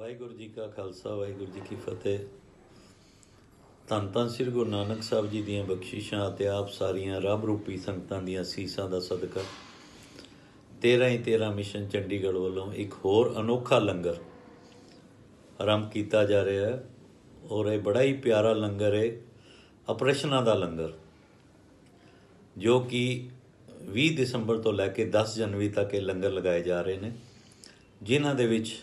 ਵਾਹਿਗੁਰੂ ਜੀ ਕਾ ਖਾਲਸਾ ਵਾਹਿਗੁਰੂ ਜੀ ਕੀ ਫਤਿਹ ਤਨ ਤਨ ਸ੍ਰੀ ਗੁਰੂ ਨਾਨਕ ਸਾਹਿਬ ਜੀ ਦੀਆਂ ਬਖਸ਼ਿਸ਼ਾਂ ਤੇ ਆਪ ਸਾਰੀਆਂ ਰੱਬ ਰੂਪੀ ਸੰਗਤਾਂ ਦੀਆਂ ਸੀਸਾਂ ਦਾ ਸਦਕਾ 13 ਹੀ 13 ਮਿਸ਼ਨ ਚੰਡੀਗੜ੍ਹ ਵੱਲੋਂ ਇੱਕ ਹੋਰ ਅਨੋਖਾ ਲੰਗਰ ਆਰੰਭ ਕੀਤਾ ਜਾ ਰਿਹਾ ਹੈ ਔਰ ਇਹ ਬੜਾ ਹੀ ਪਿਆਰਾ ਲੰਗਰ ਹੈ ਆਪਰੇਸ਼ਨਾਂ ਦਾ ਲੰਗਰ ਜੋ ਕਿ 20 ਦਸੰਬਰ ਤੋਂ ਲੈ ਕੇ 10 ਜਨਵਰੀ ਤੱਕ ਇਹ ਲੰਗਰ ਲਗਾਏ ਜਾ ਰਹੇ ਨੇ ਜਿਨ੍ਹਾਂ ਦੇ ਵਿੱਚ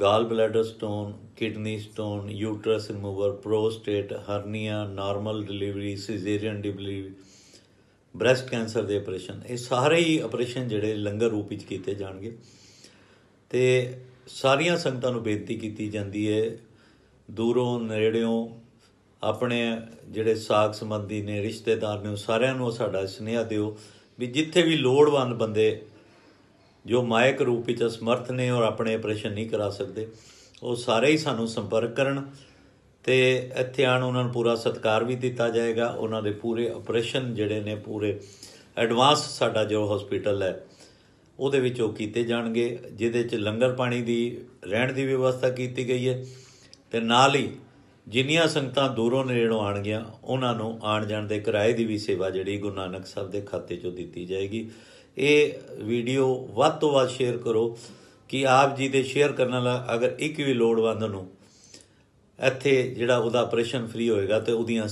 gall bladder stone kidney stone uterus remover prostate hernia normal delivery caesarean delivery breast cancer ਦੇ ਆਪਰੇਸ਼ਨ ਇਹ ਸਾਰੇ ਹੀ ਆਪਰੇਸ਼ਨ ਜਿਹੜੇ ਲੰਗਰ ਰੂਪ ਵਿੱਚ ਕੀਤੇ ਜਾਣਗੇ ਤੇ ਸਾਰੀਆਂ ਸੰਗਤਾਂ ਨੂੰ ਬੇਨਤੀ ਕੀਤੀ ਜਾਂਦੀ ਹੈ ਦੂਰੋਂ ਨੇੜਿਓਂ ਆਪਣੇ ਜਿਹੜੇ ਸਾਖ ਸੰਬੰਧੀ ਨੇ ਰਿਸ਼ਤੇਦਾਰ ਨੇ ਸਾਰਿਆਂ ਨੂੰ ਸਾਡਾ ਸਨੇਹ ਦਿਓ ਵੀ ਜਿੱਥੇ ਵੀ ਲੋੜਵੰਦ ਬੰਦੇ ਜੋ ਮਾਇਕ ਰੂਪ ਵਿੱਚ ਸਮਰਥ ਨੇ ਔਰ ਆਪਣੇ ਆਪਰੇਸ਼ਨ ਨਹੀਂ ਕਰਾ ਸਕਦੇ ਉਹ ਸਾਰੇ ਹੀ ਸਾਨੂੰ ਸੰਪਰਕ ਕਰਨ ਤੇ ਇੱਥੇ ਆਣ ਉਹਨਾਂ ਨੂੰ ਪੂਰਾ ਸਤਿਕਾਰ ਵੀ ਦਿੱਤਾ ਜਾਏਗਾ ਉਹਨਾਂ ਦੇ ਪੂਰੇ ਆਪਰੇਸ਼ਨ ਜਿਹੜੇ ਨੇ ਪੂਰੇ ਐਡਵਾਂਸ ਸਾਡਾ ਜੋ ਹਸਪੀਟਲ ਹੈ ਉਹਦੇ ਵਿੱਚ ਉਹ ਕੀਤੇ ਜਾਣਗੇ ਜਿਹਦੇ ਵਿੱਚ ਲੰਗਰ ਪਾਣੀ ਦੀ ਰਹਿਣ ਦੀ ਵਿਵਸਥਾ ਕੀਤੀ ਗਈ ਹੈ ਤੇ ਨਾਲ ਹੀ ਜਿੰਨੀਆਂ ਸੰਗਤਾਂ ਦੂਰੋਂ ਨੇੜੋਂ ਗਿਆ ਉਹਨਾਂ ਨੂੰ ਆਣ ਜਾਣ ਦੇ ਕਿਰਾਏ ਦੀ ਵੀ ਸੇਵਾ ਜਿਹੜੀ ਗੁਰੂ ਨਾਨਕ ਸਾਹਿਬ ਦੇ ਖਾਤੇ 'ਚੋਂ ਦਿੱਤੀ ਜਾਏਗੀ ਇਹ ਵੀਡੀਓ ਵੱਧ ਤੋਂ ਵੱਧ ਸ਼ੇਅਰ ਕਰੋ ਕਿ ਆਪ ਜੀ ਦੇ ਸ਼ੇਅਰ ਕਰਨ ਨਾਲ ਅਗਰ ਇੱਕ ਵੀ ਲੋੜਵੰਦ ਨੂੰ ਇੱਥੇ ਜਿਹੜਾ ਉਹਦਾ ਆਪਰੇਸ਼ਨ ਫ੍ਰੀ ਹੋਏਗਾ ਤੇ ਉਹਦੀਆਂ